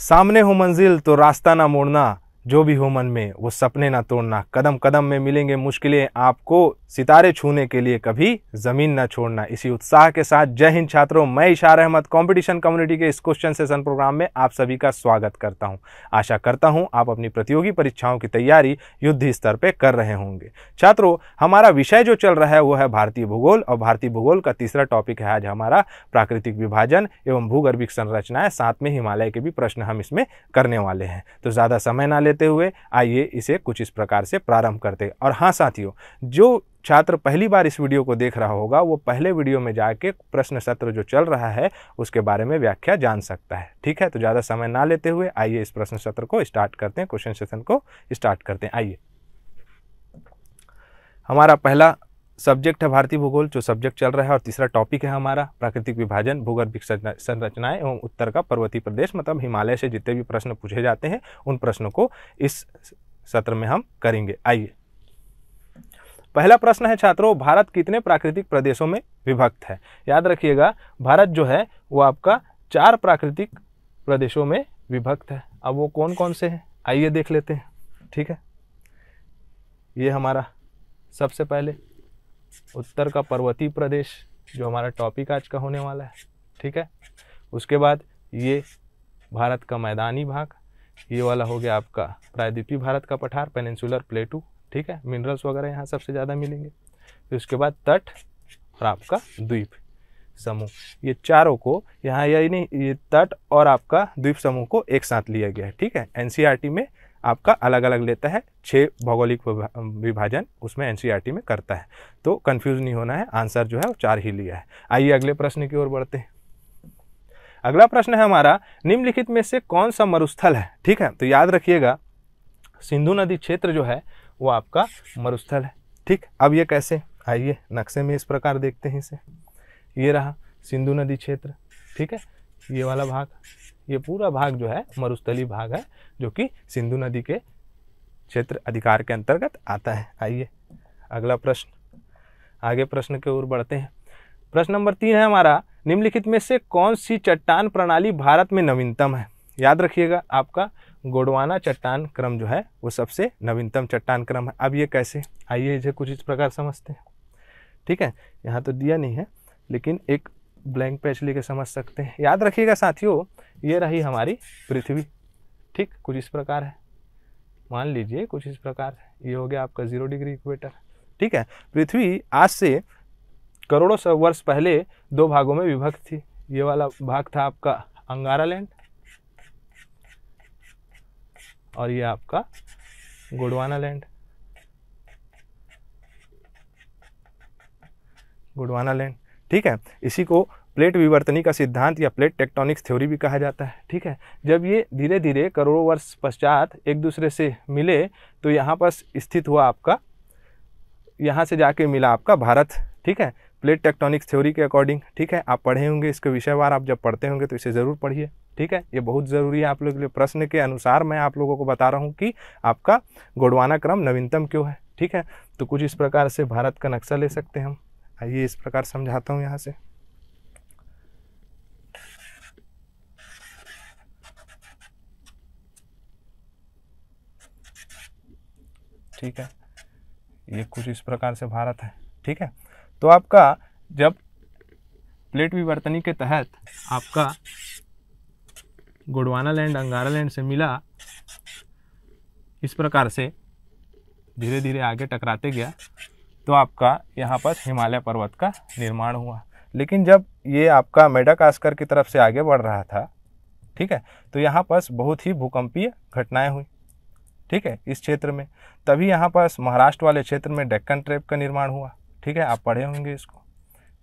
सामने हो मंजिल तो रास्ता ना मोड़ना जो भी हो मन में वो सपने ना तोड़ना कदम कदम में मिलेंगे मुश्किलें आपको सितारे छूने के लिए कभी ज़मीन ना छोड़ना इसी उत्साह के साथ जय हिंद छात्रों मैं इशार अहमद कंपटीशन कम्युनिटी के इस क्वेश्चन सेशन प्रोग्राम में आप सभी का स्वागत करता हूं आशा करता हूं आप अपनी प्रतियोगी परीक्षाओं की तैयारी युद्ध स्तर पर कर रहे होंगे छात्रों हमारा विषय जो चल रहा है वो है भारतीय भूगोल और भारतीय भूगोल का तीसरा टॉपिक है आज हमारा प्राकृतिक विभाजन एवं भूगर्भिक संरचनाएं साथ में हिमालय के भी प्रश्न हम इसमें करने वाले हैं तो ज़्यादा समय ना लेते लेते हुए आइए इसे कुछ इस प्रकार से प्रारंभ करते हैं और हाँ साथियों जो छात्र पहली बार इस वीडियो को देख रहा होगा वो पहले वीडियो में जाके प्रश्न सत्र जो चल रहा है उसके बारे में व्याख्या जान सकता है ठीक है तो ज़्यादा समय ना लेते हुए आइए इस प्रश्न सत्र को स्टार्ट करते हैं क्वेश्चन सेशन को स्टार्ट करते हैं आइए हमारा पहला सब्जेक्ट है भारतीय भूगोल जो सब्जेक्ट चल रहा है और तीसरा टॉपिक है हमारा प्राकृतिक विभाजन भूगर्भिक संरचनाएं एवं उत्तर का पर्वतीय प्रदेश मतलब हिमालय से जितने भी प्रश्न पूछे जाते हैं उन प्रश्नों को इस सत्र में हम करेंगे आइए पहला प्रश्न है छात्रों भारत कितने प्राकृतिक प्रदेशों में विभक्त है याद रखिएगा भारत जो है वो आपका चार प्राकृतिक प्रदेशों में विभक्त है अब वो कौन कौन से हैं आइए देख लेते हैं ठीक है ये हमारा सबसे पहले उत्तर का पर्वतीय प्रदेश जो हमारा टॉपिक आज का होने वाला है ठीक है उसके बाद ये भारत का मैदानी भाग ये वाला हो गया आपका प्रायद्वीपी भारत का पठार पेनिनसुलर प्लेटू ठीक है मिनरल्स वगैरह यहाँ सबसे ज़्यादा मिलेंगे फिर उसके बाद तट और आपका द्वीप समूह ये चारों को यहाँ यही नहीं ये तट और आपका द्वीप समूह को एक साथ लिया गया है ठीक है एनसीईआरटी e में आपका अलग अलग लेता है छः भौगोलिक विभाजन उसमें एन e में करता है तो कन्फ्यूज़ नहीं होना है आंसर जो है वो चार ही लिया है आइए अगले प्रश्न की ओर बढ़ते हैं अगला प्रश्न है हमारा निम्नलिखित में से कौन सा मरुस्थल है ठीक है तो याद रखिएगा सिंधु नदी क्षेत्र जो है वो आपका मरुस्थल है ठीक अब ये कैसे आइए नक्शे में इस प्रकार देखते हैं इसे ये रहा सिंधु नदी क्षेत्र ठीक है ये वाला भाग ये पूरा भाग जो है मरुस्थली भाग है जो कि सिंधु नदी के क्षेत्र अधिकार के अंतर्गत आता है आइए अगला प्रश्न आगे प्रश्न के ओर बढ़ते हैं प्रश्न नंबर तीन है हमारा निम्नलिखित में से कौन सी चट्टान प्रणाली भारत में नवीनतम है याद रखिएगा आपका गोडवाना चट्टान क्रम जो है वो सबसे नवीनतम चट्टान क्रम है अब ये कैसे आइए इसे कुछ इस प्रकार समझते हैं ठीक है यहाँ तो दिया नहीं है लेकिन एक ब्लैंक पेज लेके समझ सकते हैं याद रखिएगा साथियों ये रही हमारी पृथ्वी ठीक कुछ इस प्रकार है मान लीजिए कुछ इस प्रकार ये हो गया आपका जीरो डिग्री इक्वेटर ठीक है पृथ्वी आज से करोड़ों सौ वर्ष पहले दो भागों में विभक्त थी ये वाला भाग था आपका अंगारा लैंड और ये आपका गुडवाना लैंड गुडवाना लैंड ठीक है इसी को प्लेट विवर्तनी का सिद्धांत या प्लेट टेक्टोनिक्स थ्योरी भी कहा जाता है ठीक है जब ये धीरे धीरे करोड़ों वर्ष पश्चात एक दूसरे से मिले तो यहाँ पर स्थित हुआ आपका यहाँ से जाके मिला आपका भारत ठीक है प्लेट टेक्टोनिक्स थ्योरी के अकॉर्डिंग ठीक है आप पढ़े होंगे इसके विषयवार आप जब पढ़ते होंगे तो इसे ज़रूर पढ़िए ठीक है ये बहुत ज़रूरी है आप लोगों के लिए प्रश्न के अनुसार मैं आप लोगों को बता रहा हूँ कि आपका गोडवाना क्रम नवीनतम क्यों है ठीक है तो कुछ इस प्रकार से भारत का नक्शा ले सकते हैं हम आइए इस प्रकार समझाता हूँ यहाँ से ठीक है ये कुछ इस प्रकार से भारत है ठीक है तो आपका जब प्लेट विवर्तनी के तहत आपका गुड़वाना लैंड अंगारा लैंड से मिला इस प्रकार से धीरे धीरे आगे टकराते गया तो आपका यहाँ पर हिमालय पर्वत का निर्माण हुआ लेकिन जब ये आपका मेडाकास्कर की तरफ से आगे बढ़ रहा था ठीक है तो यहाँ पर बहुत ही भूकंपीय घटनाएं हुई ठीक है इस क्षेत्र में तभी यहाँ पास महाराष्ट्र वाले क्षेत्र में डेक्कन ट्रेप का निर्माण हुआ ठीक है आप पढ़े होंगे इसको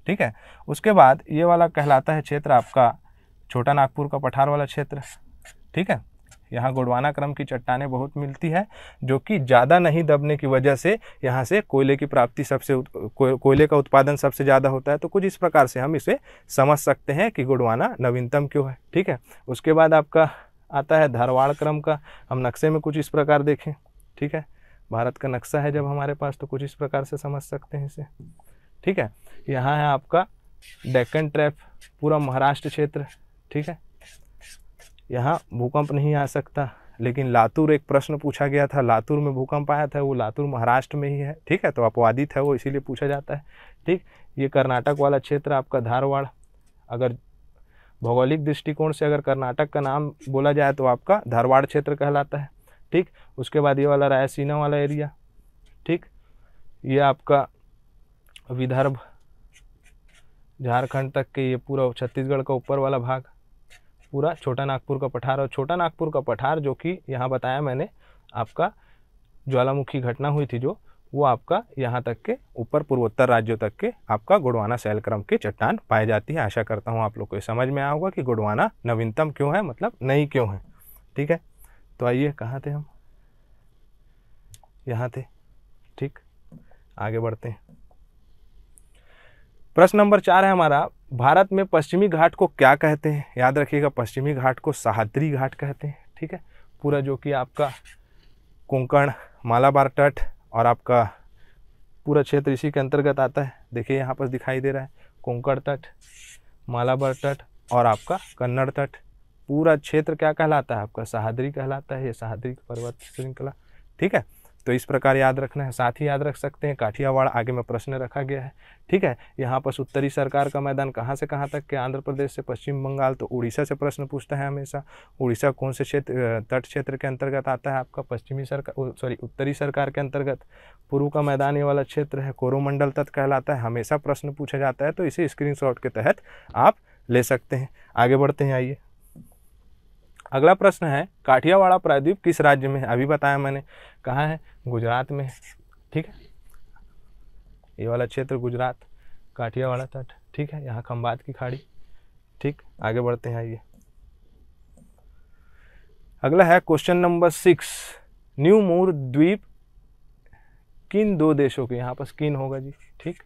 ठीक है उसके बाद ये वाला कहलाता है क्षेत्र आपका छोटा नागपुर का पठार वाला क्षेत्र ठीक है यहाँ गुड़वाना क्रम की चट्टाने बहुत मिलती है जो कि ज़्यादा नहीं दबने की वजह से यहाँ से कोयले की प्राप्ति सबसे कोयले का उत्पादन सबसे ज़्यादा होता है तो कुछ इस प्रकार से हम इसे समझ सकते हैं कि गुड़वाना नवीनतम क्यों है ठीक है उसके बाद आपका आता है धारवाड़ क्रम का हम नक्शे में कुछ इस प्रकार देखें ठीक है भारत का नक्शा है जब हमारे पास तो कुछ इस प्रकार से समझ सकते हैं इसे ठीक है यहाँ है आपका डेक्कन ट्रैप पूरा महाराष्ट्र क्षेत्र ठीक है यहाँ भूकंप नहीं आ सकता लेकिन लातूर एक प्रश्न पूछा गया था लातूर में भूकंप आया था वो लातूर महाराष्ट्र में ही है ठीक है तो अपवादित है वो इसीलिए पूछा जाता है ठीक ये कर्नाटक वाला क्षेत्र आपका धारवाड़ अगर भौगोलिक दृष्टिकोण से अगर कर्नाटक का नाम बोला जाए तो आपका धारवाड़ क्षेत्र कहलाता है ठीक उसके बाद ये वाला रायसीना वाला एरिया ठीक ये आपका विदर्भ झारखंड तक के ये पूरा छत्तीसगढ़ का ऊपर वाला भाग पूरा छोटा नागपुर का पठार और छोटा नागपुर का पठार जो कि यहाँ बताया मैंने आपका ज्वालामुखी घटना हुई थी जो वो आपका यहाँ तक के ऊपर पूर्वोत्तर राज्यों तक के आपका गुड़वाना शैलक्रम की चट्टान पाई जाती है आशा करता हूँ आप लोग को समझ में आया होगा कि गुड़वाना नवीनतम क्यों है मतलब नई क्यों है ठीक है तो आइए कहाँ थे हम यहाँ थे ठीक आगे बढ़ते हैं प्रश्न नंबर चार है हमारा भारत में पश्चिमी घाट को क्या कहते हैं याद रखिएगा पश्चिमी घाट को सहाद्री घाट कहते हैं ठीक है पूरा जो कि आपका कोंकण मालाबार तट और आपका पूरा क्षेत्र इसी के अंतर्गत आता है देखिए यहाँ पर दिखाई दे रहा है कोंकण तट मालाबार तट और आपका कन्नड़ तट पूरा क्षेत्र क्या कहलाता है आपका सहाद्री कहलाता है ये सहाद्री पर्वत श्रृंखला ठीक है तो इस प्रकार याद रखना है साथ ही याद रख सकते हैं काठियावाड़ आगे में प्रश्न रखा गया है ठीक है यहाँ पर उत्तरी सरकार का मैदान कहाँ से कहाँ तक के आंध्र प्रदेश से पश्चिम बंगाल तो उड़ीसा से प्रश्न पूछता है हमेशा उड़ीसा कौन से क्षेत्र तट क्षेत्र के अंतर्गत आता है आपका पश्चिमी सरकार सॉरी उत्तरी सरकार के अंतर्गत पूर्व का मैदान ये वाला क्षेत्र है कोरोमंडल तट कहलाता है हमेशा प्रश्न पूछा जाता है तो इसे स्क्रीन के तहत आप ले सकते हैं आगे बढ़ते हैं आइए अगला प्रश्न है काठियावाड़ा प्रायद्वीप किस राज्य में है अभी बताया मैंने कहाँ है गुजरात में ठीक है ये वाला क्षेत्र गुजरात काठियावाड़ा तट ठीक है यहाँ खम्बात की खाड़ी ठीक आगे बढ़ते हैं आइए अगला है question number six New Moore द्वीप किन दो देशों के यहाँ पर किन होगा जी ठीक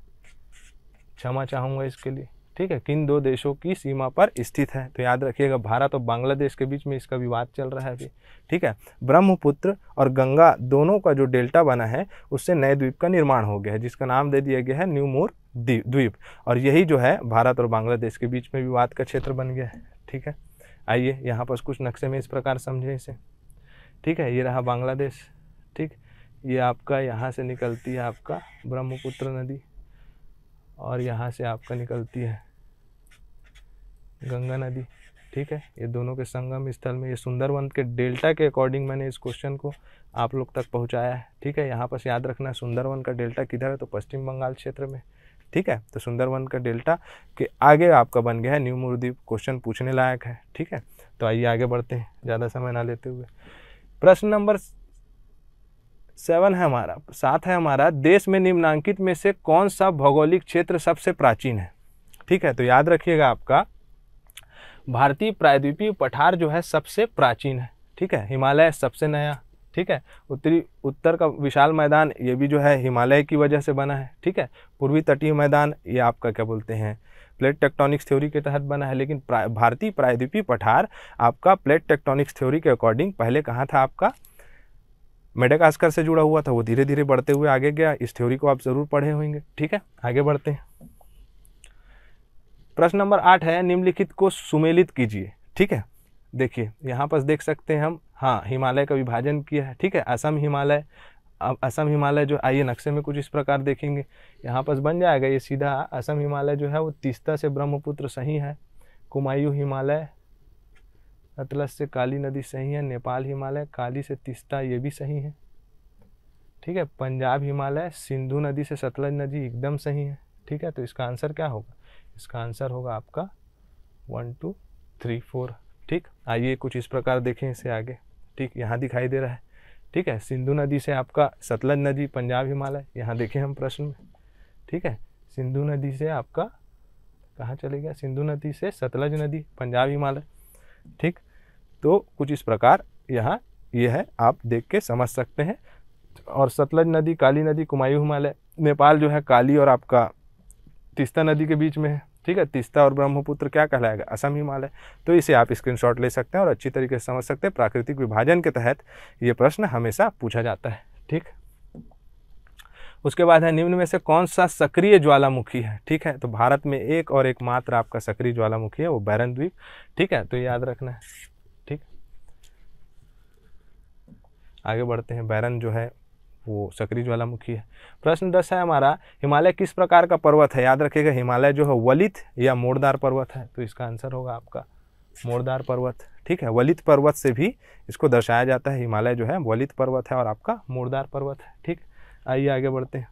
क्षमा चाहूँगा इसके लिए ठीक है किन दो देशों की सीमा पर स्थित है तो याद रखिएगा भारत और बांग्लादेश के बीच में इसका विवाद चल रहा है अभी ठीक है ब्रह्मपुत्र और गंगा दोनों का जो डेल्टा बना है उससे नए द्वीप का निर्माण हो गया है जिसका नाम दे दिया गया है न्यू मोर द्वीप और यही जो है भारत और बांग्लादेश के बीच में विवाद का क्षेत्र बन गया है ठीक है आइए यहाँ पर कुछ नक्शे में इस प्रकार समझें इसे ठीक है ये रहा बांग्लादेश ठीक ये आपका यहाँ से निकलती है आपका ब्रह्मपुत्र नदी और यहाँ से आपका निकलती है गंगा नदी ठीक है ये दोनों के संगम स्थल में ये सुंदरवन के डेल्टा के अकॉर्डिंग मैंने इस क्वेश्चन को आप लोग तक पहुंचाया है ठीक है यहाँ पर याद रखना सुंदरवन का डेल्टा किधर है तो पश्चिम बंगाल क्षेत्र में ठीक है तो सुंदरवन का डेल्टा के आगे आपका बन गया है न्यू मुरुदीप क्वेश्चन पूछने लायक है ठीक है तो आइए आगे बढ़ते हैं ज़्यादा समय ना लेते हुए प्रश्न नंबर सेवन है हमारा सात है हमारा देश में निम्नांकित में से कौन सा भौगोलिक क्षेत्र सबसे प्राचीन है ठीक है तो याद रखिएगा आपका भारतीय प्रायद्वीपीय पठार जो है सबसे प्राचीन है ठीक है हिमालय सबसे नया ठीक है उत्तरी उत्तर का विशाल मैदान ये भी जो है हिमालय की वजह से बना है ठीक है पूर्वी तटीय मैदान ये आपका क्या बोलते हैं प्लेट टेक्टोनिक्स थ्योरी के तहत बना है लेकिन प्रा, भारतीय प्रायद्वीपीय पठार आपका प्लेट टेक्टोनिक्स थ्योरी के अकॉर्डिंग पहले कहाँ था आपका मेडकास्कर से जुड़ा हुआ था वो धीरे धीरे बढ़ते हुए आगे गया इस थ्योरी को आप ज़रूर पढ़े होंगे ठीक है आगे बढ़ते हैं प्रश्न नंबर आठ है निम्नलिखित को सुमेलित कीजिए ठीक है देखिए यहाँ पर देख सकते हैं हम हाँ हिमालय का विभाजन किया है ठीक है असम हिमालय अब असम हिमालय जो आइए नक्शे में कुछ इस प्रकार देखेंगे यहाँ पर बन जाएगा ये सीधा असम हिमालय जो है वो तीस्ता से ब्रह्मपुत्र सही है कुमायूं हिमालय अतलस से काली नदी सही है नेपाल हिमालय काली से तीस्ता ये भी सही है ठीक है पंजाब हिमालय सिंधु नदी से सतलज नदी एकदम सही है ठीक है तो इसका आंसर क्या होगा इसका आंसर होगा आपका वन टू थ्री फोर ठीक आइए कुछ इस प्रकार देखें इसे आगे ठीक यहाँ दिखाई दे रहा है ठीक है सिंधु नदी से आपका सतलज नदी पंजाब हिमालय यहाँ देखें हम प्रश्न में ठीक है सिंधु नदी से आपका कहाँ चले गया सिंधु नदी से सतलज नदी पंजाब हिमालय ठीक तो कुछ इस प्रकार यहाँ ये यह है आप देख के समझ सकते हैं और सतलज नदी काली नदी कुमायूं हिमालय नेपाल जो है काली और आपका तिस्ता नदी के बीच में है ठीक है तीस्ता और ब्रह्मपुत्र क्या कहलाएगा असम हिमालय तो इसे आप स्क्रीनशॉट ले सकते हैं और अच्छी तरीके से समझ सकते हैं प्राकृतिक विभाजन के तहत ये प्रश्न हमेशा पूछा जाता है ठीक उसके बाद है निम्न में से कौन सा सक्रिय ज्वालामुखी है ठीक है तो भारत में एक और एक मात्र आपका सक्रिय ज्वालामुखी है वो बैरन द्वीप ठीक है तो याद रखना है ठीक आगे बढ़ते हैं बैरन जो है वो सकरी ज्वालामुखी है प्रश्न दस है हमारा हिमालय किस प्रकार का पर्वत है याद रखिएगा हिमालय जो है वलित या मोड़दार पर्वत है तो इसका आंसर होगा आपका मोड़दार पर्वत ठीक है वलित पर्वत से भी इसको दर्शाया जाता है हिमालय जो है वलित पर्वत है और आपका मोड़दार पर्वत है ठीक आइए आगे बढ़ते हैं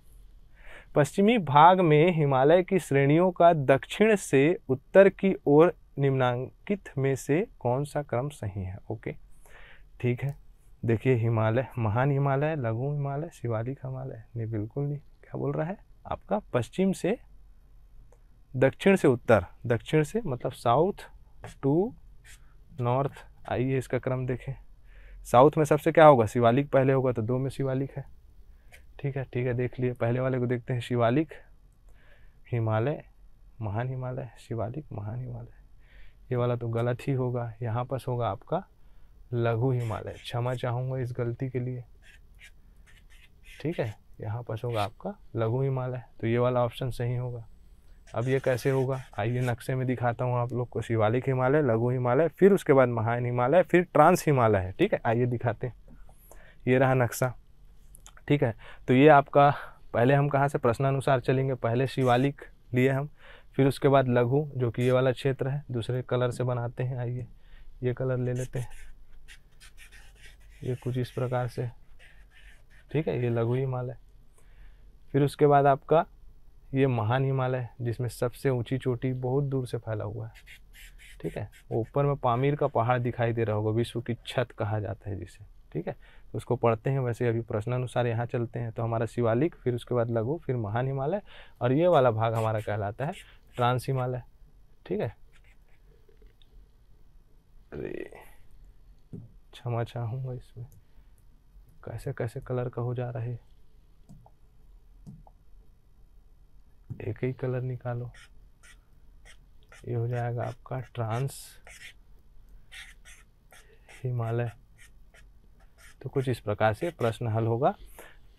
पश्चिमी भाग में हिमालय की श्रेणियों का दक्षिण से उत्तर की ओर निम्नांकित में से कौन सा क्रम सही है ओके ठीक है देखिए हिमालय महान हिमालय लघु हिमालय शिवालिक हिमालय नहीं बिल्कुल नहीं क्या बोल रहा है आपका पश्चिम से दक्षिण से उत्तर दक्षिण से मतलब साउथ टू नॉर्थ आइए इसका क्रम देखें साउथ में सबसे क्या होगा शिवालिक पहले होगा तो दो में शिवालिक है ठीक है ठीक है देख लिए पहले वाले को देखते हैं शिवालिक हिमालय महान हिमालय शिवालिक महान हिमालय ये वाला तो गलत ही होगा यहाँ पर होगा आपका लघु हिमालय क्षमा चाहूँगा इस गलती के लिए ठीक है यहाँ पर होगा आपका लघु हिमालय तो ये वाला ऑप्शन सही होगा अब ये कैसे होगा आइए नक्शे में दिखाता हूँ आप लोग को शिवालिक हिमालय लघु हिमालय फिर उसके बाद महान हिमालय फिर ट्रांस हिमालय है ठीक है आइए दिखाते हैं ये रहा नक्शा ठीक है तो ये आपका पहले हम कहाँ से प्रश्नानुसार चलेंगे पहले शिवालिक लिए हम फिर उसके बाद लघु जो कि ये वाला क्षेत्र है दूसरे कलर से बनाते हैं आइए ये कलर ले लेते हैं ये कुछ इस प्रकार से ठीक है ये लघु हिमालय फिर उसके बाद आपका ये महान हिमालय जिसमें सबसे ऊंची चोटी बहुत दूर से फैला हुआ है ठीक है ऊपर में पामीर का पहाड़ दिखाई दे रहा होगा विश्व की छत कहा जाता है जिसे ठीक है तो उसको पढ़ते हैं वैसे अभी प्रश्नानुसार यहाँ चलते हैं तो हमारा शिवालिक फिर उसके बाद लघु फिर महान हिमालय और ये वाला भाग हमारा कहलाता है ट्रांस हिमालय ठीक है क्षमा चाहूँगा इसमें कैसे कैसे कलर का हो जा रहे एक ही कलर निकालो ये हो जाएगा आपका ट्रांस हिमालय तो कुछ इस प्रकार से प्रश्न हल होगा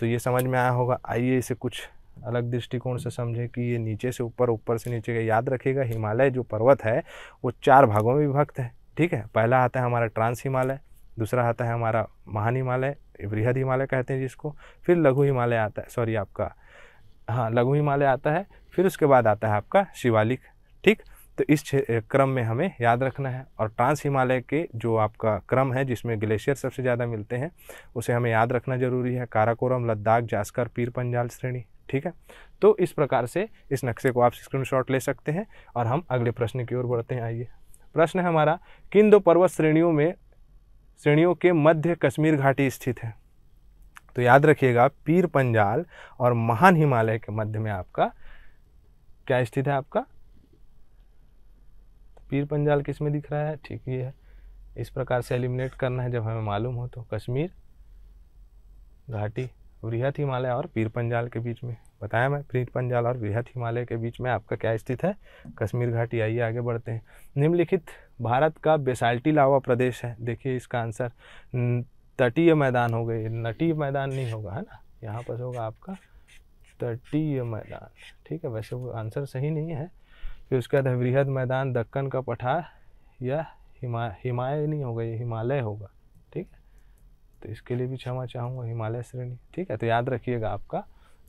तो ये समझ में आया होगा आइए इसे कुछ अलग दृष्टिकोण से समझे कि ये नीचे से ऊपर ऊपर से नीचे का याद रखिएगा हिमालय जो पर्वत है वो चार भागों में विभक्त है ठीक है पहला आता है हमारा ट्रांस हिमालय दूसरा आता है हमारा महान हिमालय वृहद हिमालय कहते हैं जिसको फिर लघु हिमालय आता है सॉरी आपका हाँ लघु हिमालय आता है फिर उसके बाद आता है आपका शिवालिक ठीक तो इस क्रम में हमें याद रखना है और ट्रांस हिमालय के जो आपका क्रम है जिसमें ग्लेशियर सबसे ज़्यादा मिलते हैं उसे हमें याद रखना जरूरी है काराकोरम लद्दाख जास्कर पीर पंजाल श्रेणी ठीक है तो इस प्रकार से इस नक्शे को आप स्क्रीनशॉट ले सकते हैं और हम अगले प्रश्न की ओर बढ़ते हैं आइए प्रश्न है हमारा किन दो पर्वत श्रेणियों में श्रेणियों के मध्य कश्मीर घाटी स्थित है तो याद रखिएगा पीर पंजाल और महान हिमालय के मध्य में आपका क्या स्थित है आपका पीर पंजाल किस में दिख रहा है ठीक ये है इस प्रकार से एलिमिनेट करना है जब हमें मालूम हो तो कश्मीर घाटी वृहत हिमालय और पीर पंजाल के बीच में बताया मैं प्रीत पंजाल और वृहद हिमालय के बीच में आपका क्या स्थित है कश्मीर घाटी आइए आगे बढ़ते हैं निम्नलिखित भारत का बेसाल्टी लावा प्रदेश है देखिए इसका आंसर तटीय मैदान हो गए नटीय मैदान नहीं होगा है ना यहाँ पर होगा आपका तटीय मैदान ठीक है वैसे वो आंसर सही नहीं है फिर उसके बाद वृहद मैदान दक्कन का पठार या हिमा हिमालय नहीं होगा ये हिमालय होगा ठीक है तो इसके लिए भी क्षमा चाहूँगा हिमालय श्रेणी ठीक है तो याद रखिएगा आपका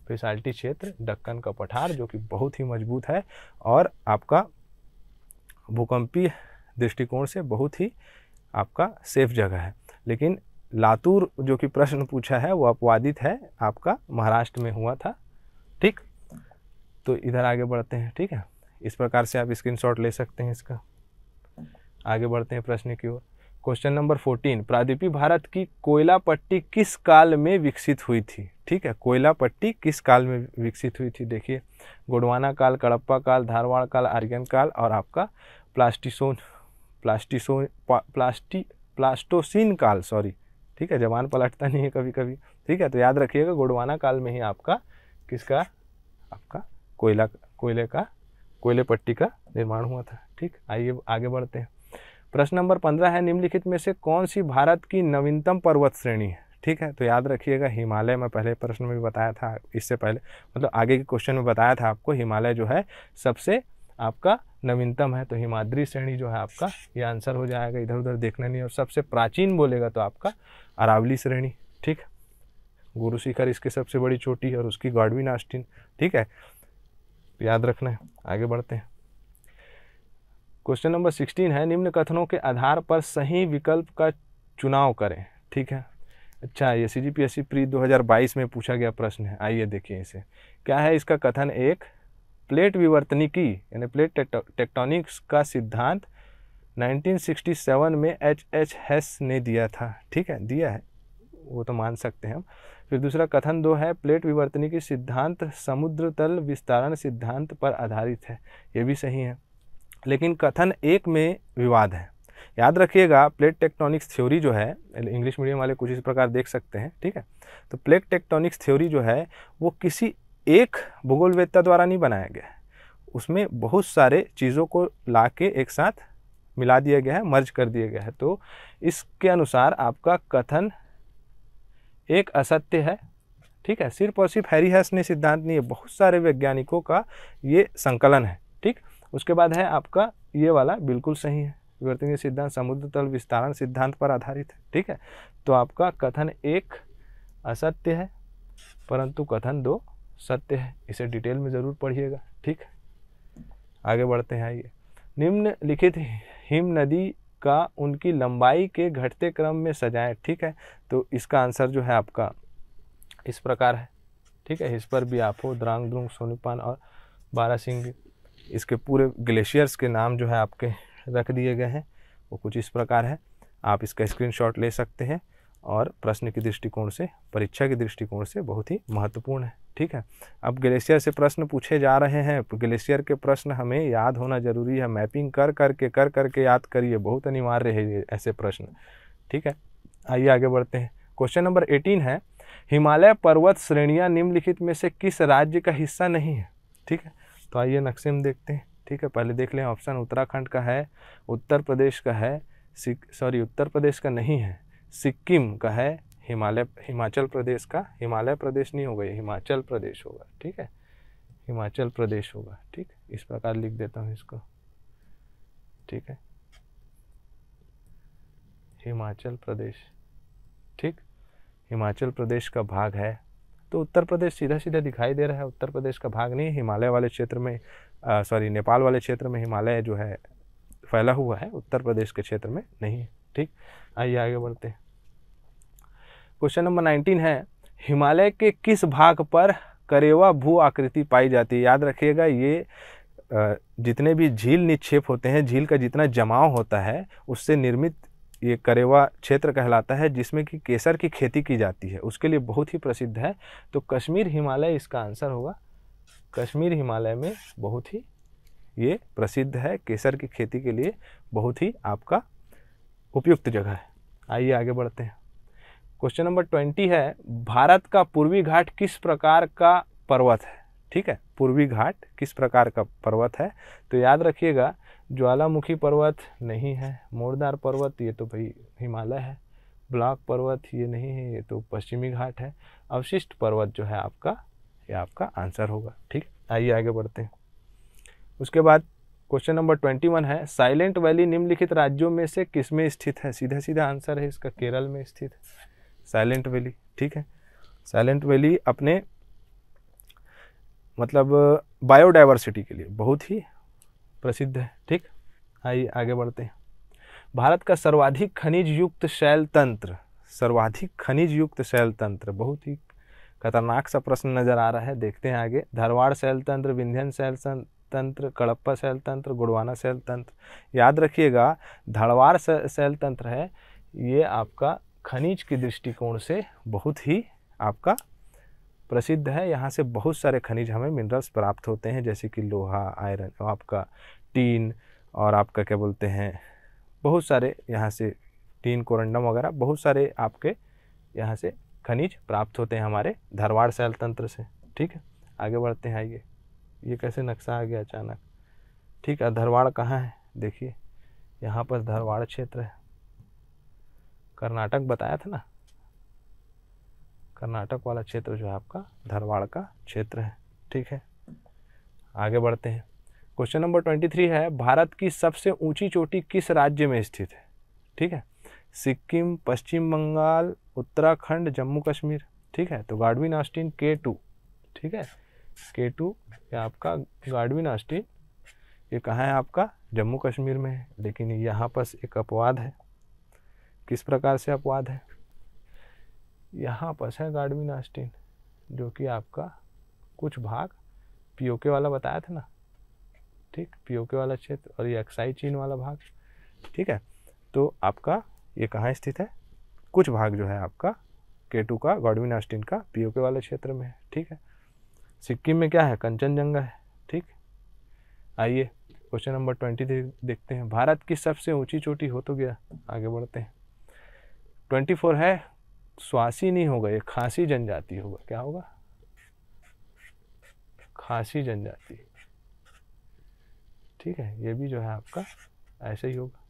स्पेशलिटी क्षेत्र दक्कन का पठार जो कि बहुत ही मजबूत है और आपका भूकंपीय दृष्टिकोण से बहुत ही आपका सेफ जगह है लेकिन लातूर जो कि प्रश्न पूछा है वो अपवादित है आपका महाराष्ट्र में हुआ था ठीक तो इधर आगे बढ़ते हैं ठीक है इस प्रकार से आप स्क्रीनशॉट ले सकते हैं इसका आगे बढ़ते हैं प्रश्न की ओर क्वेश्चन नंबर फोर्टीन प्रादीपी भारत की कोयला पट्टी किस काल में विकसित हुई थी ठीक है कोयला पट्टी किस काल में विकसित हुई थी देखिए गोडवाना काल कड़प्पा काल धारवाड़ काल आर्यन काल और आपका प्लास्टिसोन प्लास्टिसोन प्लास्टी प्लास्टोसिन काल सॉरी ठीक है जवान पलटता नहीं है कभी कभी ठीक है तो याद रखिएगा गोडवाना काल में ही आपका किसका आपका कोयला कोयले का कोयले पट्टी का निर्माण हुआ था ठीक आइए आगे बढ़ते हैं प्रश्न नंबर पंद्रह है निम्नलिखित में से कौन सी भारत की नवीनतम पर्वत श्रेणी है ठीक है तो याद रखिएगा हिमालय में पहले प्रश्न में भी बताया था इससे पहले मतलब आगे के क्वेश्चन में बताया था आपको हिमालय जो है सबसे आपका नवीनतम है तो हिमाद्री श्रेणी जो है आपका ये आंसर हो जाएगा इधर उधर देखना नहीं और सबसे प्राचीन बोलेगा तो आपका अरावली श्रेणी ठीक गुरु शिखर इसकी सबसे बड़ी चोटी और उसकी गॉडविन आस्टिन ठीक है याद रखना है आगे बढ़ते हैं क्वेश्चन नंबर सिक्सटीन है निम्न कथनों के आधार पर सही विकल्प का चुनाव करें ठीक है अच्छा ये C G P S C pre बाईस में पूछा गया प्रश्न है आइए देखिए इसे क्या है इसका कथन एक प्लेट विवर्तनिकी यानी प्लेट टेक्टोनिक्स का सिद्धांत 1967 में एच एच हेस ने दिया था ठीक है दिया है वो तो मान सकते हैं हम फिर दूसरा कथन दो है प्लेट विवर्तनिकी सिद्धांत समुद्र तल विस्तारण सिद्धांत पर आधारित है ये भी सही है लेकिन कथन एक में विवाद है याद रखिएगा प्लेट टेक्टोनिक्स थ्योरी जो है इंग्लिश मीडियम वाले कुछ इस प्रकार देख सकते हैं ठीक है तो प्लेट टेक्टोनिक्स थ्योरी जो है वो किसी एक भूगोलवेत्ता द्वारा नहीं बनाया गया है उसमें बहुत सारे चीज़ों को ला के एक साथ मिला दिया गया है मर्ज कर दिया गया है तो इसके अनुसार आपका कथन एक असत्य है ठीक है सिर्फ और सिर्फ हस ने सिद्धांत नहीं है बहुत सारे वैज्ञानिकों का ये संकलन है ठीक उसके बाद है आपका ये वाला बिल्कुल सही है विवर्तनीय सिद्धांत समुद्र तल विस्तारण सिद्धांत पर आधारित है ठीक है तो आपका कथन एक असत्य है परंतु कथन दो सत्य है इसे डिटेल में ज़रूर पढ़िएगा ठीक आगे बढ़ते हैं आइए निम्नलिखित हिम नदी का उनकी लंबाई के घटते क्रम में सजाएं ठीक है तो इसका आंसर जो है आपका इस प्रकार है ठीक है इस पर भी आप हो द्रांग द्रुंग सोनीपान और बारा सिंह इसके पूरे ग्लेशियर्स के नाम जो है आपके रख दिए गए हैं वो कुछ इस प्रकार है आप इसका स्क्रीनशॉट ले सकते हैं और प्रश्न के दृष्टिकोण से परीक्षा के दृष्टिकोण से बहुत ही महत्वपूर्ण है ठीक है अब ग्लेशियर से प्रश्न पूछे जा रहे हैं ग्लेशियर के प्रश्न हमें याद होना जरूरी है मैपिंग कर करके कर करके कर याद करिए बहुत अनिवार्य है ऐसे प्रश्न ठीक है आइए आगे बढ़ते हैं क्वेश्चन नंबर एटीन है हिमालय पर्वत श्रेणियाँ निम्नलिखित में से किस राज्य का हिस्सा नहीं है ठीक है तो आइए नक्शे में देखते हैं ठीक है पहले देख लें ऑप्शन उत्तराखंड का है उत्तर प्रदेश का है सॉरी उत्तर प्रदेश का नहीं है सिक्किम का है हिमालय हिमाचल प्रदेश का हिमालय प्रदेश नहीं होगा ये हिमाचल प्रदेश होगा ठीक है हिमाचल प्रदेश होगा ठीक इस प्रकार लिख देता हूँ इसको ठीक है हिमाचल प्रदेश ठीक हिमाचल प्रदेश का भाग है तो उत्तर प्रदेश सीधा सीधा दिखाई दे रहा है उत्तर प्रदेश का भाग नहीं हिमालय वाले क्षेत्र में सॉरी नेपाल वाले क्षेत्र में हिमालय जो है फैला हुआ है उत्तर प्रदेश के क्षेत्र में नहीं है ठीक आइए आगे बढ़ते हैं क्वेश्चन नंबर नाइनटीन है हिमालय के किस भाग पर करेवा भू आकृति पाई जाती है याद रखिएगा ये जितने भी झील निक्षेप होते हैं झील का जितना जमाव होता है उससे निर्मित ये करेवा क्षेत्र कहलाता है जिसमें कि केसर की खेती की जाती है उसके लिए बहुत ही प्रसिद्ध है तो कश्मीर हिमालय इसका आंसर होगा कश्मीर हिमालय में बहुत ही ये प्रसिद्ध है केसर की खेती के लिए बहुत ही आपका उपयुक्त जगह है आइए आगे बढ़ते हैं क्वेश्चन नंबर ट्वेंटी है भारत का पूर्वी घाट किस प्रकार का पर्वत है ठीक है पूर्वी घाट किस प्रकार का पर्वत है तो याद रखिएगा ज्वालामुखी पर्वत नहीं है मोरदार पर्वत ये तो भाई हिमालय है ब्लॉक पर्वत ये नहीं है ये तो पश्चिमी घाट है अवशिष्ट पर्वत जो है आपका ये आपका आंसर होगा ठीक आइए आगे बढ़ते हैं उसके बाद क्वेश्चन नंबर ट्वेंटी वन है साइलेंट वैली निम्नलिखित राज्यों में से किस में स्थित है सीधा सीधा आंसर है इसका केरल में स्थित साइलेंट वैली ठीक है साइलेंट वैली अपने मतलब बायोडाइवर्सिटी के लिए बहुत ही प्रसिद्ध है ठीक आइए आगे बढ़ते हैं भारत का सर्वाधिक खनिज युक्त शैल तंत्र सर्वाधिक खनिज युक्त शैल तंत्र बहुत ही खतरनाक सा प्रश्न नज़र आ रहा है देखते हैं आगे धरवाड़ शैल तंत्र विंध्यन शैल तंत्र कड़प्पा शैल तंत्र गुड़वाना शैल तंत्र याद रखिएगा धरवाड़ शैल तंत्र है ये आपका खनिज के दृष्टिकोण से बहुत ही आपका प्रसिद्ध है यहाँ से बहुत सारे खनिज हमें मिनरल्स प्राप्त होते हैं जैसे कि लोहा आयरन आपका टीन और आपका क्या बोलते हैं बहुत सारे यहाँ से टीन कोरंडम वगैरह बहुत सारे आपके यहाँ से खनिज प्राप्त होते हैं हमारे धरवाड़ शैल तंत्र से ठीक है आगे बढ़ते हैं आइए ये कैसे नक्शा आ गया अचानक ठीक है धरवाड़ कहाँ है देखिए यहाँ पर धरवाड़ क्षेत्र है कर्नाटक बताया था ना कर्नाटक वाला क्षेत्र जो है आपका धरवाड़ का क्षेत्र है ठीक है आगे बढ़ते हैं क्वेश्चन नंबर ट्वेंटी थ्री है भारत की सबसे ऊंची चोटी किस राज्य में स्थित है ठीक है सिक्किम पश्चिम बंगाल उत्तराखंड जम्मू कश्मीर ठीक है तो गाडविन आस्टिन के टू ठीक है के टू ये आपका गाडविन आस्टिन ये कहाँ है आपका जम्मू कश्मीर में है लेकिन यहाँ पर एक अपवाद है किस प्रकार से अपवाद है यहाँ पर है गार्डविनास्टिन जो कि आपका कुछ भाग पीओके वाला बताया था ना ठीक पीओके वाला क्षेत्र और ये एक्साई चीन वाला भाग ठीक है तो आपका ये कहाँ स्थित है कुछ भाग जो है आपका के टू का गॉडविनास्टिन का पीओके वाले क्षेत्र में है ठीक है सिक्किम में क्या है कंचनजंगा है ठीक आइए क्वेश्चन नंबर ट्वेंटी देखते हैं भारत की सबसे ऊंची चोटी हो तो गया आगे बढ़ते हैं ट्वेंटी फोर है स्वासी नहीं होगा ये खांसी जनजाति होगा क्या होगा खांसी जनजाति ठीक है ये भी जो है आपका ऐसे ही होगा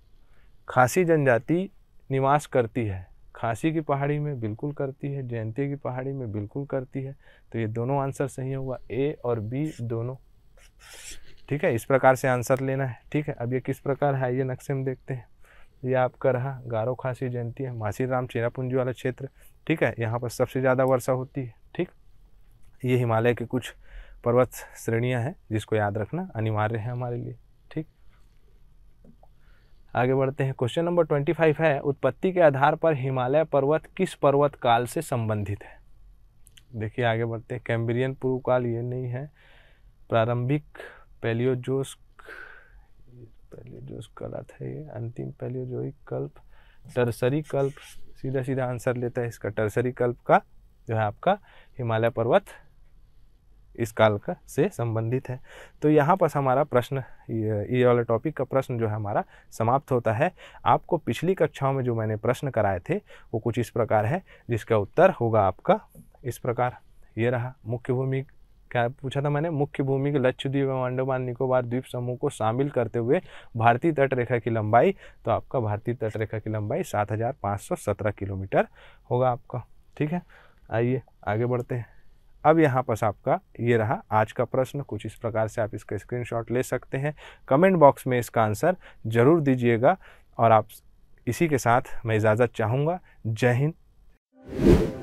खांसी जनजाति निवास करती है खांसी की पहाड़ी में बिल्कुल करती है जयंती की पहाड़ी में बिल्कुल करती है तो ये दोनों आंसर सही होगा ए और बी दोनों ठीक है इस प्रकार से आंसर लेना है ठीक है अब ये किस प्रकार है ये नक्शे में देखते हैं ये आपका रहा गारो खासी जयंती है मासीराम चेरापूंजी वाला क्षेत्र ठीक है यहाँ पर सबसे ज़्यादा वर्षा होती है ठीक ये हिमालय के कुछ पर्वत श्रेणियाँ हैं जिसको याद रखना अनिवार्य है हमारे लिए ठीक आगे बढ़ते हैं क्वेश्चन नंबर ट्वेंटी फाइव है उत्पत्ति के आधार पर हिमालय पर्वत किस पर्वत काल से संबंधित है देखिए आगे बढ़ते हैं कैम्ब्रियन पूर्व काल ये नहीं है प्रारंभिक पेलियोजोस जो कला था ये अंतिम जो पैलियोजोइक कल्प टर्सरी कल्प सीधा सीधा आंसर लेता है इसका टर्सरी कल्प का जो है आपका हिमालय पर्वत इस काल का से संबंधित है तो यहाँ पर हमारा प्रश्न ये वाला टॉपिक का प्रश्न जो है हमारा समाप्त होता है आपको पिछली कक्षाओं में जो मैंने प्रश्न कराए थे वो कुछ इस प्रकार है जिसका उत्तर होगा आपका इस प्रकार ये रहा मुख्य भूमि क्या पूछा था मैंने मुख्य भूमि के लक्षद्वीप एवं अंडमान निकोबार द्वीप समूह को शामिल करते हुए भारतीय तट रेखा की लंबाई तो आपका भारतीय तट रेखा की लंबाई 7,517 किलोमीटर होगा आपका ठीक है आइए आगे बढ़ते हैं अब यहाँ पर आपका ये रहा आज का प्रश्न कुछ इस प्रकार से आप इसका स्क्रीनशॉट ले सकते हैं कमेंट बॉक्स में इसका आंसर ज़रूर दीजिएगा और आप इसी के साथ मैं इजाज़त चाहूँगा जय हिंद